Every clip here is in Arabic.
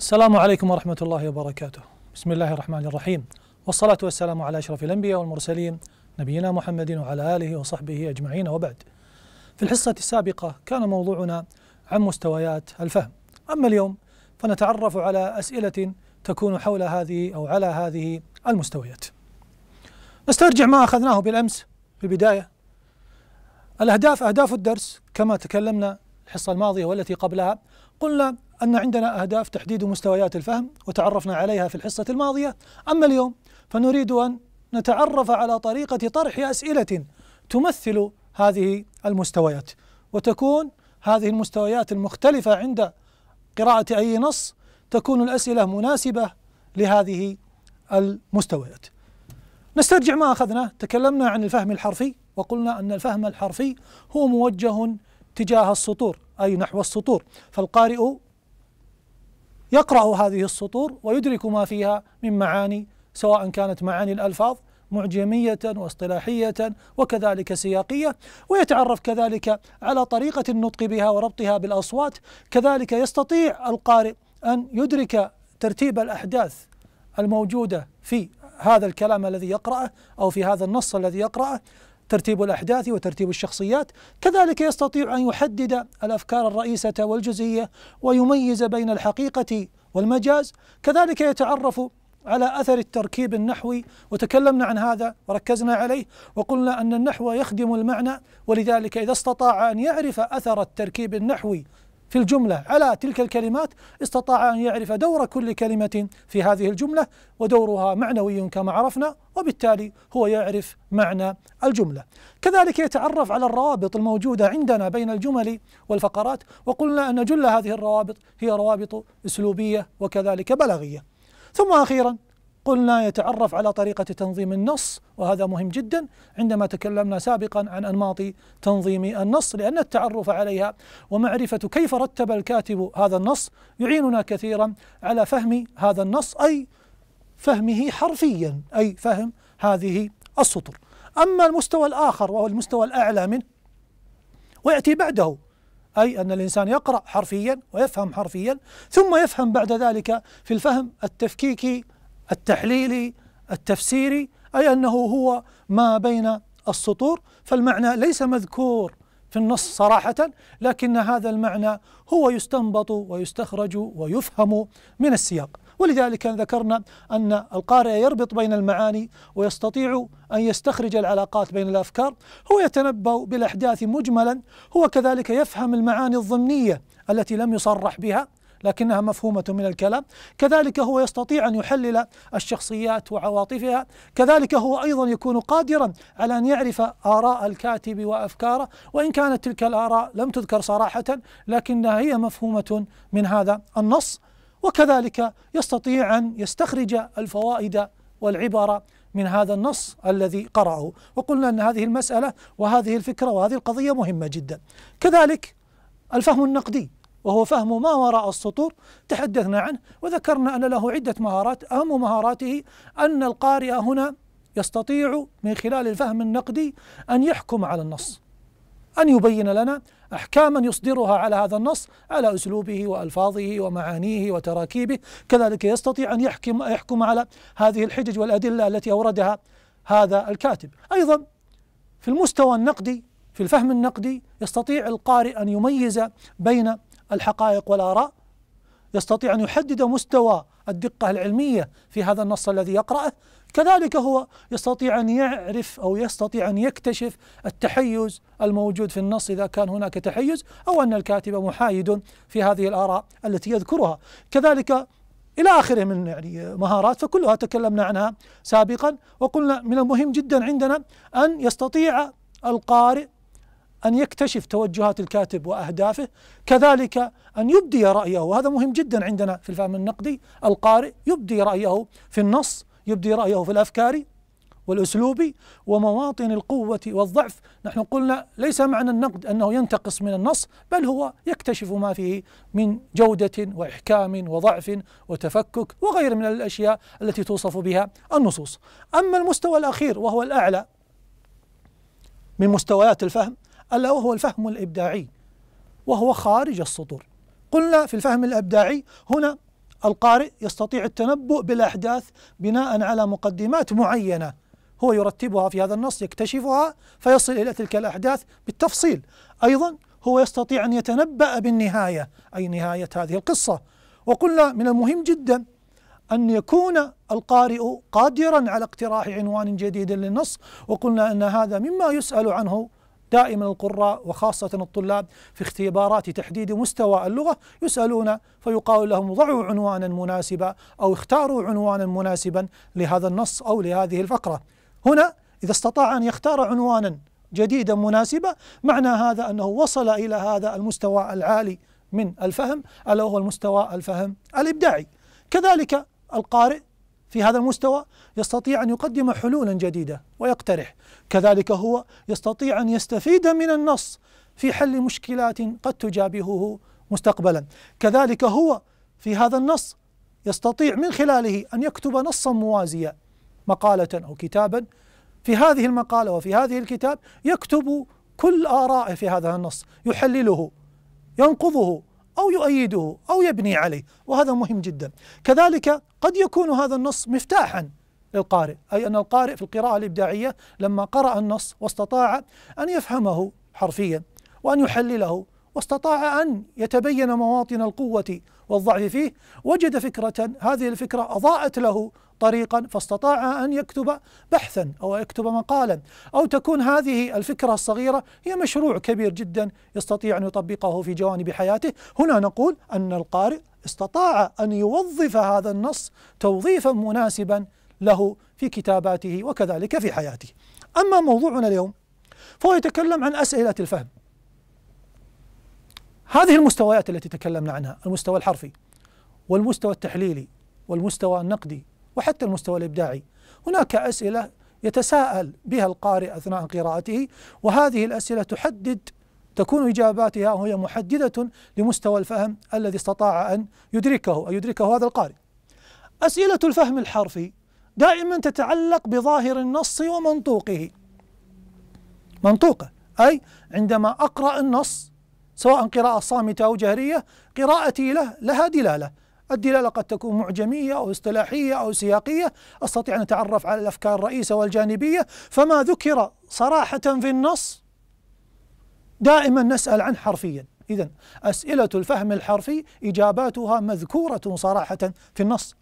السلام عليكم ورحمة الله وبركاته بسم الله الرحمن الرحيم والصلاة والسلام على أشرف الأنبياء والمرسلين نبينا محمد وعلى آله وصحبه أجمعين وبعد في الحصة السابقة كان موضوعنا عن مستويات الفهم أما اليوم فنتعرف على أسئلة تكون حول هذه أو على هذه المستويات نسترجع ما أخذناه بالأمس في البداية الأهداف أهداف الدرس كما تكلمنا الحصة الماضية والتي قبلها قلنا أن عندنا أهداف تحديد مستويات الفهم وتعرفنا عليها في الحصة الماضية أما اليوم فنريد أن نتعرف على طريقة طرح أسئلة تمثل هذه المستويات وتكون هذه المستويات المختلفة عند قراءة أي نص تكون الأسئلة مناسبة لهذه المستويات نسترجع ما أخذنا تكلمنا عن الفهم الحرفي وقلنا أن الفهم الحرفي هو موجه تجاه السطور أي نحو السطور فالقارئ يقرأ هذه السطور ويدرك ما فيها من معاني سواء كانت معاني الألفاظ معجمية واصطلاحية وكذلك سياقية ويتعرف كذلك على طريقة النطق بها وربطها بالأصوات كذلك يستطيع القارئ أن يدرك ترتيب الأحداث الموجودة في هذا الكلام الذي يقرأه أو في هذا النص الذي يقرأه ترتيب الأحداث وترتيب الشخصيات كذلك يستطيع أن يحدد الأفكار الرئيسة والجزئية ويميز بين الحقيقة والمجاز كذلك يتعرف على اثر التركيب النحوي وتكلمنا عن هذا وركزنا عليه وقلنا ان النحو يخدم المعنى ولذلك اذا استطاع ان يعرف اثر التركيب النحوي في الجملة على تلك الكلمات استطاع أن يعرف دور كل كلمة في هذه الجملة ودورها معنوي كما عرفنا وبالتالي هو يعرف معنى الجملة كذلك يتعرف على الروابط الموجودة عندنا بين الجمل والفقرات وقلنا أن جل هذه الروابط هي روابط أسلوبية وكذلك بلاغية ثم أخيرا قلنا يتعرف على طريقة تنظيم النص وهذا مهم جدا عندما تكلمنا سابقا عن أنماط تنظيم النص لأن التعرف عليها ومعرفة كيف رتب الكاتب هذا النص يعيننا كثيرا على فهم هذا النص أي فهمه حرفيا أي فهم هذه السطر أما المستوى الآخر وهو المستوى الأعلى منه ويأتي بعده أي أن الإنسان يقرأ حرفيا ويفهم حرفيا ثم يفهم بعد ذلك في الفهم التفكيكي التحليلي التفسيري أي أنه هو ما بين السطور فالمعنى ليس مذكور في النص صراحة لكن هذا المعنى هو يستنبط ويستخرج ويفهم من السياق ولذلك ذكرنا أن القارئ يربط بين المعاني ويستطيع أن يستخرج العلاقات بين الأفكار هو يتنبأ بالأحداث مجملا هو كذلك يفهم المعاني الضمنية التي لم يصرح بها لكنها مفهومة من الكلام كذلك هو يستطيع أن يحلل الشخصيات وعواطفها كذلك هو أيضا يكون قادرا على أن يعرف آراء الكاتب وأفكاره وإن كانت تلك الآراء لم تذكر صراحة لكنها هي مفهومة من هذا النص وكذلك يستطيع أن يستخرج الفوائد والعبارة من هذا النص الذي قرأه وقلنا أن هذه المسألة وهذه الفكرة وهذه القضية مهمة جدا كذلك الفهم النقدي وهو فهم ما وراء السطور تحدثنا عنه وذكرنا أن له عدة مهارات أهم مهاراته أن القارئ هنا يستطيع من خلال الفهم النقدي أن يحكم على النص أن يبين لنا أحكاما يصدرها على هذا النص على أسلوبه وألفاظه ومعانيه وتراكيبه كذلك يستطيع أن يحكم, يحكم على هذه الحجج والأدلة التي أوردها هذا الكاتب أيضا في المستوى النقدي في الفهم النقدي يستطيع القارئ أن يميز بين الحقائق والآراء يستطيع أن يحدد مستوى الدقة العلمية في هذا النص الذي يقرأه كذلك هو يستطيع أن يعرف أو يستطيع أن يكتشف التحيز الموجود في النص إذا كان هناك تحيز أو أن الكاتب محايد في هذه الآراء التي يذكرها كذلك إلى آخره من يعني مهارات فكلها تكلمنا عنها سابقا وقلنا من المهم جدا عندنا أن يستطيع القارئ أن يكتشف توجهات الكاتب وأهدافه كذلك أن يبدي رأيه وهذا مهم جدا عندنا في الفهم النقدي القارئ يبدي رأيه في النص يبدي رأيه في الأفكار والأسلوب ومواطن القوة والضعف نحن قلنا ليس معنى النقد أنه ينتقص من النص بل هو يكتشف ما فيه من جودة وإحكام وضعف وتفكك وغير من الأشياء التي توصف بها النصوص أما المستوى الأخير وهو الأعلى من مستويات الفهم ألا وهو الفهم الإبداعي وهو خارج السطور قلنا في الفهم الإبداعي هنا القارئ يستطيع التنبؤ بالأحداث بناء على مقدمات معينة هو يرتبها في هذا النص يكتشفها فيصل إلى تلك الأحداث بالتفصيل أيضا هو يستطيع أن يتنبأ بالنهاية أي نهاية هذه القصة وقلنا من المهم جدا أن يكون القارئ قادرا على اقتراح عنوان جديد للنص وقلنا أن هذا مما يسأل عنه دائما القراء وخاصة الطلاب في اختبارات تحديد مستوى اللغة يسألون فيقال لهم ضعوا عنوانا مناسبا أو اختاروا عنوانا مناسبا لهذا النص أو لهذه الفقرة هنا إذا استطاع أن يختار عنوانا جديدا مناسبا معنى هذا أنه وصل إلى هذا المستوى العالي من الفهم ألا وهو المستوى الفهم الإبداعي كذلك القارئ في هذا المستوى يستطيع أن يقدم حلولا جديدة ويقترح كذلك هو يستطيع أن يستفيد من النص في حل مشكلات قد تجابهه مستقبلا كذلك هو في هذا النص يستطيع من خلاله أن يكتب نصا موازيا مقالة أو كتابا في هذه المقالة وفي هذه الكتاب يكتب كل آرائه في هذا النص يحلله ينقضه أو يؤيده أو يبني عليه وهذا مهم جدا كذلك قد يكون هذا النص مفتاحا للقارئ أي أن القارئ في القراءة الإبداعية لما قرأ النص واستطاع أن يفهمه حرفيا وأن يحلله واستطاع أن يتبين مواطن القوة والضعف فيه وجد فكرة هذه الفكرة أضاءت له طريقا فاستطاع أن يكتب بحثا أو يكتب مقالا أو تكون هذه الفكرة الصغيرة هي مشروع كبير جدا يستطيع أن يطبقه في جوانب حياته هنا نقول أن القارئ استطاع أن يوظف هذا النص توظيفا مناسبا له في كتاباته وكذلك في حياته أما موضوعنا اليوم فهو يتكلم عن أسئلة الفهم هذه المستويات التي تكلمنا عنها المستوى الحرفي والمستوى التحليلي والمستوى النقدي وحتى المستوى الإبداعي هناك أسئلة يتساءل بها القارئ أثناء قراءته وهذه الأسئلة تحدد تكون إجاباتها وهي محددة لمستوى الفهم الذي استطاع أن يدركه أن يدركه هذا القارئ أسئلة الفهم الحرفي دائما تتعلق بظاهر النص ومنطوقه منطوقه أي عندما أقرأ النص سواء قراءة صامتة أو جهرية قراءتي له لها دلالة الدلالة قد تكون معجمية أو اصطلاحية أو سياقية أستطيع أن أتعرف على الأفكار الرئيسة والجانبية فما ذكر صراحة في النص دائما نسأل عنه حرفيا إذا أسئلة الفهم الحرفي إجاباتها مذكورة صراحة في النص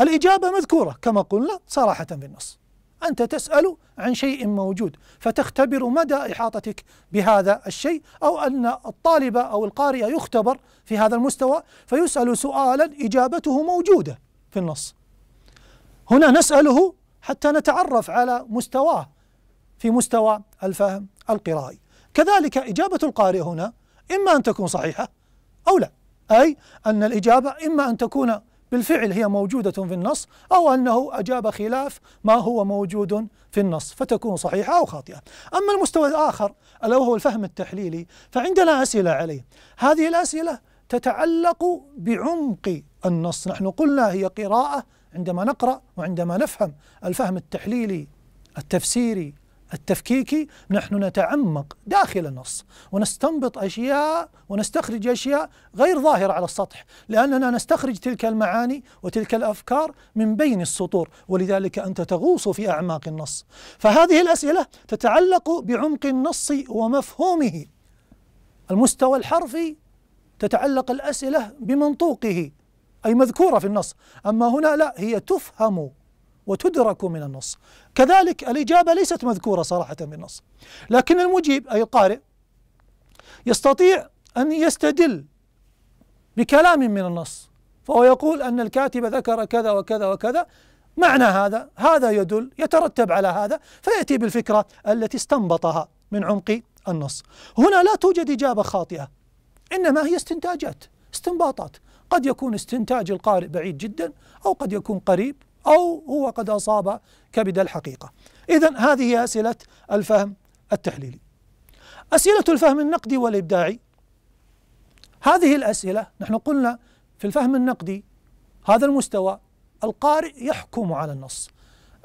الإجابة مذكورة كما قلنا صراحة في النص أنت تسأل عن شيء موجود فتختبر مدى إحاطتك بهذا الشيء أو أن الطالب أو القارئ يختبر في هذا المستوى فيسأل سؤالا إجابته موجودة في النص هنا نسأله حتى نتعرف على مستواه في مستوى الفهم القرائي كذلك إجابة القارئ هنا إما أن تكون صحيحة أو لا أي أن الإجابة إما أن تكون بالفعل هي موجودة في النص أو أنه أجاب خلاف ما هو موجود في النص فتكون صحيحة أو خاطئة أما المستوى الآخر ألا وهو الفهم التحليلي فعندنا أسئلة عليه هذه الأسئلة تتعلق بعمق النص نحن قلنا هي قراءة عندما نقرأ وعندما نفهم الفهم التحليلي التفسيري التفكيكي نحن نتعمق داخل النص ونستنبط أشياء ونستخرج أشياء غير ظاهرة على السطح لأننا نستخرج تلك المعاني وتلك الأفكار من بين السطور ولذلك أنت تغوص في أعماق النص فهذه الأسئلة تتعلق بعمق النص ومفهومه المستوى الحرفي تتعلق الأسئلة بمنطوقه أي مذكورة في النص أما هنا لا هي تفهم وتدرك من النص كذلك الإجابة ليست مذكورة صراحة بالنص لكن المجيب أي القارئ يستطيع أن يستدل بكلام من النص فهو يقول أن الكاتب ذكر كذا وكذا وكذا معنى هذا هذا يدل يترتب على هذا فيأتي بالفكرة التي استنبطها من عمق النص هنا لا توجد إجابة خاطئة إنما هي استنتاجات استنباطات قد يكون استنتاج القارئ بعيد جدا أو قد يكون قريب أو هو قد أصاب كبد الحقيقة إذا هذه هي أسئلة الفهم التحليلي أسئلة الفهم النقدي والإبداعي هذه الأسئلة نحن قلنا في الفهم النقدي هذا المستوى القارئ يحكم على النص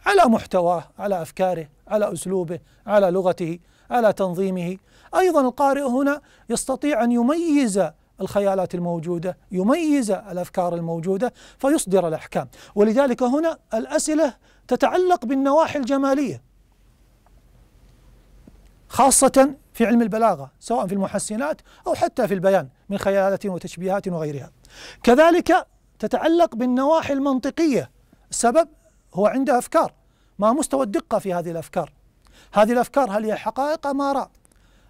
على محتواه على أفكاره على أسلوبه على لغته على تنظيمه أيضا القارئ هنا يستطيع أن يميز الخيالات الموجودة يميز الأفكار الموجودة فيصدر الأحكام ولذلك هنا الأسئلة تتعلق بالنواحي الجمالية خاصة في علم البلاغة سواء في المحسنات أو حتى في البيان من خيالات وتشبيهات وغيرها كذلك تتعلق بالنواحي المنطقية السبب هو عنده أفكار ما مستوى الدقة في هذه الأفكار هذه الأفكار هل هي حقائق أم آراء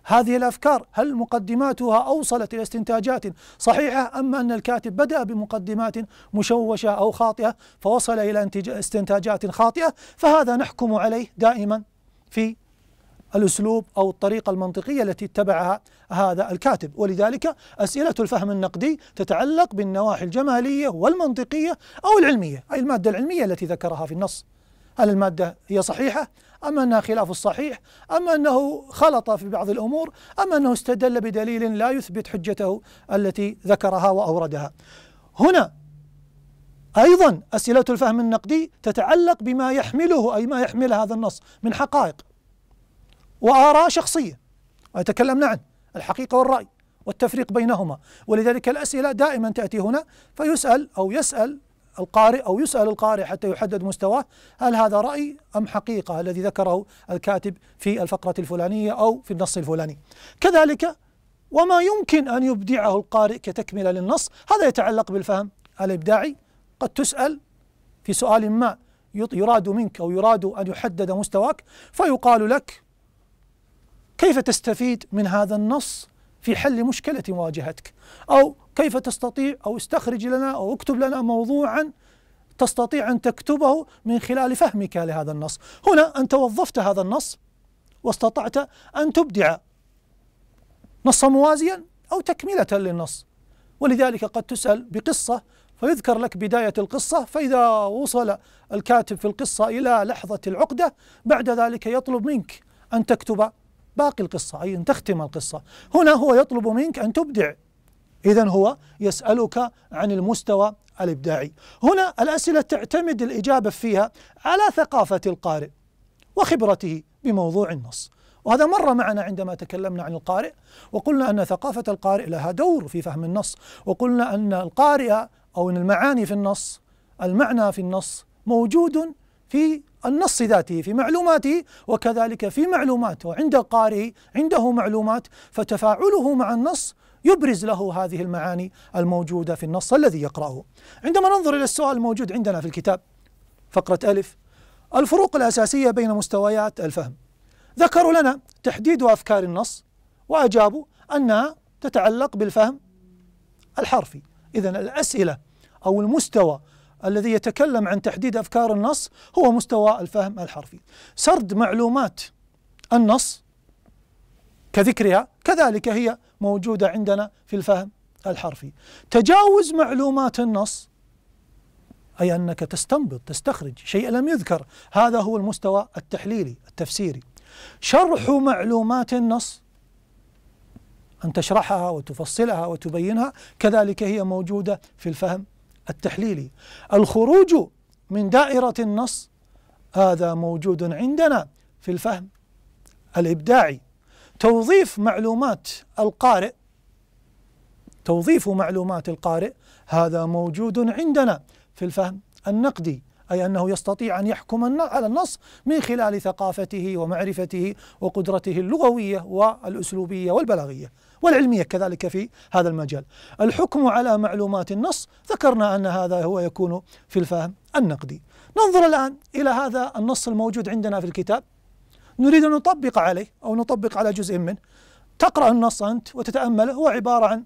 هذه الأفكار هل مقدماتها أوصلت إلى استنتاجات صحيحة أم أن الكاتب بدأ بمقدمات مشوشة أو خاطئة فوصل إلى استنتاجات خاطئة فهذا نحكم عليه دائما في الأسلوب أو الطريقة المنطقية التي اتبعها هذا الكاتب ولذلك أسئلة الفهم النقدي تتعلق بالنواحي الجمالية والمنطقية أو العلمية أي المادة العلمية التي ذكرها في النص هل المادة هي صحيحة أم أنها خلاف الصحيح أم أنه خلط في بعض الأمور أم أنه استدل بدليل لا يثبت حجته التي ذكرها وأوردها هنا أيضا أسئلة الفهم النقدي تتعلق بما يحمله أي ما يحمل هذا النص من حقائق وآراء شخصية وتكلمنا عن الحقيقة والرأي والتفريق بينهما ولذلك الأسئلة دائما تأتي هنا فيسأل أو يسأل القارئ أو يسأل القارئ حتى يحدد مستواه هل هذا رأي أم حقيقة الذي ذكره الكاتب في الفقرة الفلانية أو في النص الفلاني كذلك وما يمكن أن يبدعه القارئ كتكملة للنص هذا يتعلق بالفهم الإبداعي قد تسأل في سؤال ما يراد منك أو يراد أن يحدد مستواك فيقال لك كيف تستفيد من هذا النص في حل مشكلة واجهتك أو كيف تستطيع أو استخرج لنا أو اكتب لنا موضوعا تستطيع أن تكتبه من خلال فهمك لهذا النص هنا أنت وظفت هذا النص واستطعت أن تبدع نصا موازيا أو تكملة للنص ولذلك قد تسأل بقصة فيذكر لك بداية القصة فإذا وصل الكاتب في القصة إلى لحظة العقدة بعد ذلك يطلب منك أن تكتب باقي القصة أي أن تختم القصة هنا هو يطلب منك أن تبدع إذا هو يسألك عن المستوى الإبداعي هنا الأسئلة تعتمد الإجابة فيها على ثقافة القارئ وخبرته بموضوع النص وهذا مر معنا عندما تكلمنا عن القارئ وقلنا أن ثقافة القارئ لها دور في فهم النص وقلنا أن القارئ أو أن المعاني في النص المعنى في النص موجود في النص ذاته في معلوماته وكذلك في معلوماته وعند القارئ عنده معلومات فتفاعله مع النص يبرز له هذه المعاني الموجودة في النص الذي يقرأه عندما ننظر إلى السؤال الموجود عندنا في الكتاب فقرة ألف الفروق الأساسية بين مستويات الفهم ذكروا لنا تحديد أفكار النص وأجابوا أنها تتعلق بالفهم الحرفي إذا الأسئلة أو المستوى الذي يتكلم عن تحديد أفكار النص هو مستوى الفهم الحرفي سرد معلومات النص كذكرها كذلك هي موجودة عندنا في الفهم الحرفي تجاوز معلومات النص أي أنك تستنبط تستخرج شيء لم يذكر هذا هو المستوى التحليلي التفسيري شرح معلومات النص أن تشرحها وتفصلها وتبينها كذلك هي موجودة في الفهم التحليلي الخروج من دائرة النص هذا موجود عندنا في الفهم الإبداعي توظيف معلومات القارئ توظيف معلومات القارئ هذا موجود عندنا في الفهم النقدي أي أنه يستطيع أن يحكم على النص من خلال ثقافته ومعرفته وقدرته اللغوية والأسلوبية والبلاغية والعلمية كذلك في هذا المجال الحكم على معلومات النص ذكرنا أن هذا هو يكون في الفهم النقدي ننظر الآن إلى هذا النص الموجود عندنا في الكتاب نريد أن نطبق عليه أو نطبق على جزء منه تقرأ النص أنت وتتأمله هو عبارة عن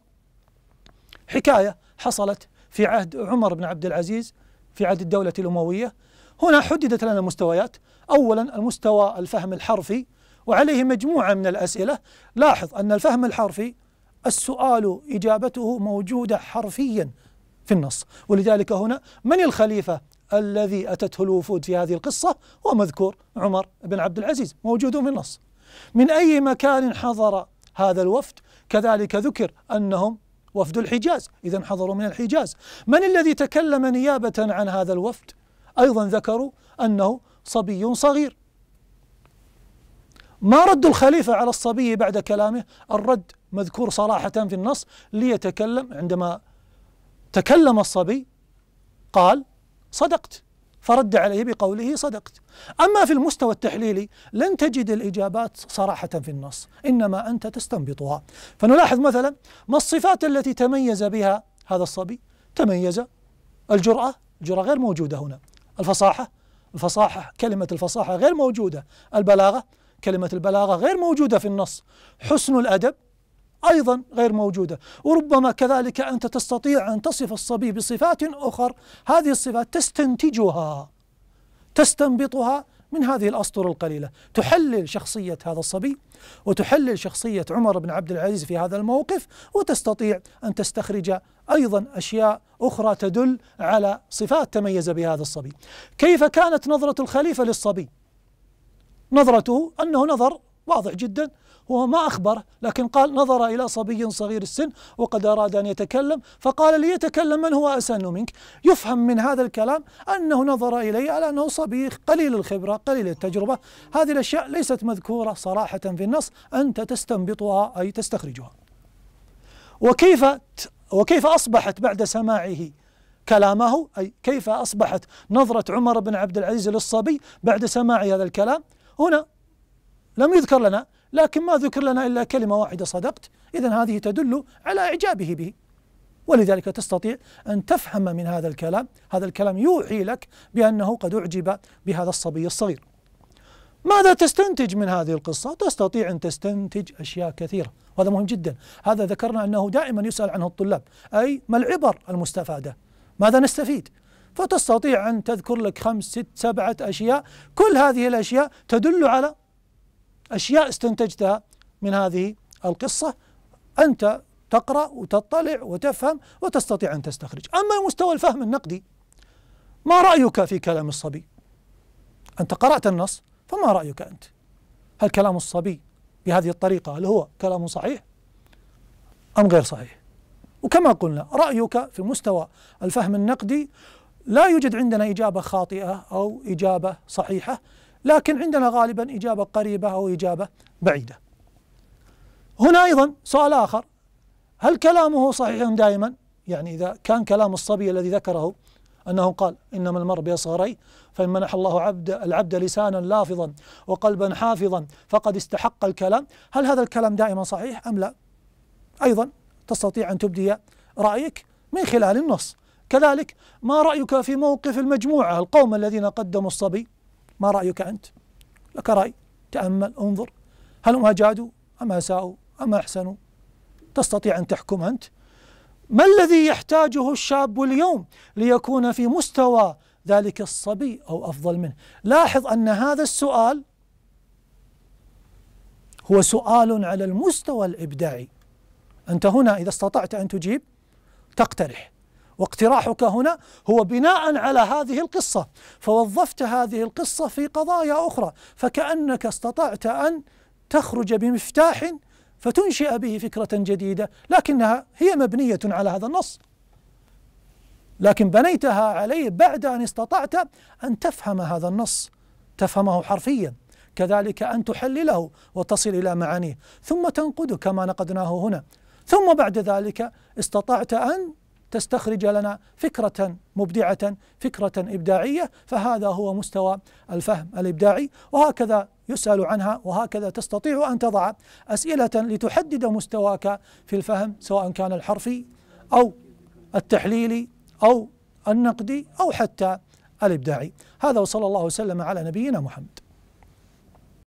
حكاية حصلت في عهد عمر بن عبد العزيز في عهد الدولة الأموية هنا حددت لنا مستويات أولا المستوى الفهم الحرفي وعليه مجموعة من الأسئلة لاحظ أن الفهم الحرفي السؤال إجابته موجودة حرفيا في النص ولذلك هنا من الخليفة الذي أتته الوفود في هذه القصة هو مذكور عمر بن عبد العزيز موجود في النص من أي مكان حضر هذا الوفد كذلك ذكر أنهم وفد الحجاز إذا حضروا من الحجاز من الذي تكلم نيابة عن هذا الوفد أيضا ذكروا أنه صبي صغير ما رد الخليفة على الصبي بعد كلامه الرد مذكور صراحة في النص ليتكلم عندما تكلم الصبي قال صدقت فرد عليه بقوله صدقت أما في المستوى التحليلي لن تجد الإجابات صراحة في النص إنما أنت تستنبطها فنلاحظ مثلا ما الصفات التي تميز بها هذا الصبي تميز الجرأة الجرأة غير موجودة هنا الفصاحة الفصاحة كلمة الفصاحة غير موجودة البلاغة كلمة البلاغة غير موجودة في النص حسن الأدب أيضا غير موجودة وربما كذلك أنت تستطيع أن تصف الصبي بصفات أخر هذه الصفات تستنتجها تستنبطها من هذه الأسطر القليلة تحلل شخصية هذا الصبي وتحلل شخصية عمر بن عبد العزيز في هذا الموقف وتستطيع أن تستخرج أيضا أشياء أخرى تدل على صفات تميز بهذا الصبي كيف كانت نظرة الخليفة للصبي نظرته أنه نظر واضح جدا وهو ما أخبره لكن قال نظر إلى صبي صغير السن وقد أراد أن يتكلم فقال ليتكلم من هو أسن منك يفهم من هذا الكلام أنه نظر إلي على أنه صبي قليل الخبرة قليل التجربة هذه الأشياء ليست مذكورة صراحة في النص أنت تستنبطها أي تستخرجها وكيف وكيف أصبحت بعد سماعه كلامه أي كيف أصبحت نظرة عمر بن عبد العزيز للصبي بعد سماع هذا الكلام هنا لم يذكر لنا لكن ما ذكر لنا إلا كلمة واحدة صدقت إذا هذه تدل على إعجابه به ولذلك تستطيع أن تفهم من هذا الكلام هذا الكلام يوحي لك بأنه قد أعجب بهذا الصبي الصغير ماذا تستنتج من هذه القصة؟ تستطيع أن تستنتج أشياء كثيرة وهذا مهم جدا هذا ذكرنا أنه دائما يسأل عنه الطلاب أي ما العبر المستفادة؟ ماذا نستفيد؟ فتستطيع أن تذكر لك خمس ست سبعة أشياء كل هذه الأشياء تدل على أشياء استنتجتها من هذه القصة أنت تقرأ وتطلع وتفهم وتستطيع أن تستخرج أما مستوى الفهم النقدي ما رأيك في كلام الصبي أنت قرأت النص فما رأيك أنت هل كلام الصبي بهذه الطريقة هل هو كلام صحيح أم غير صحيح وكما قلنا رأيك في مستوى الفهم النقدي لا يوجد عندنا إجابة خاطئة أو إجابة صحيحة لكن عندنا غالبا إجابة قريبة أو إجابة بعيدة هنا أيضا سؤال آخر هل كلامه صحيح دائما يعني إذا كان كلام الصبي الذي ذكره أنه قال إنما المرء بأصغري فإن منح الله عبد العبد لسانا لافظا وقلبا حافظا فقد استحق الكلام هل هذا الكلام دائما صحيح أم لا أيضا تستطيع أن تبدي رأيك من خلال النص كذلك ما رأيك في موقف المجموعة القوم الذين قدموا الصبي ما رأيك أنت لك رأي تأمل انظر هل هم أجادوا أم أساءوا أم أحسنوا تستطيع أن تحكم أنت ما الذي يحتاجه الشاب اليوم ليكون في مستوى ذلك الصبي أو أفضل منه لاحظ أن هذا السؤال هو سؤال على المستوى الإبداعي أنت هنا إذا استطعت أن تجيب تقترح واقتراحك هنا هو بناء على هذه القصة فوظفت هذه القصة في قضايا أخرى فكأنك استطعت أن تخرج بمفتاح فتنشئ به فكرة جديدة لكنها هي مبنية على هذا النص لكن بنيتها عليه بعد أن استطعت أن تفهم هذا النص تفهمه حرفيا كذلك أن تحلله وتصل إلى معانيه ثم تنقده كما نقدناه هنا ثم بعد ذلك استطعت أن تستخرج لنا فكرة مبدعة فكرة إبداعية فهذا هو مستوى الفهم الإبداعي وهكذا يسأل عنها وهكذا تستطيع أن تضع أسئلة لتحدد مستواك في الفهم سواء كان الحرفي أو التحليلي أو النقدي أو حتى الإبداعي هذا وصلى الله وسلم على نبينا محمد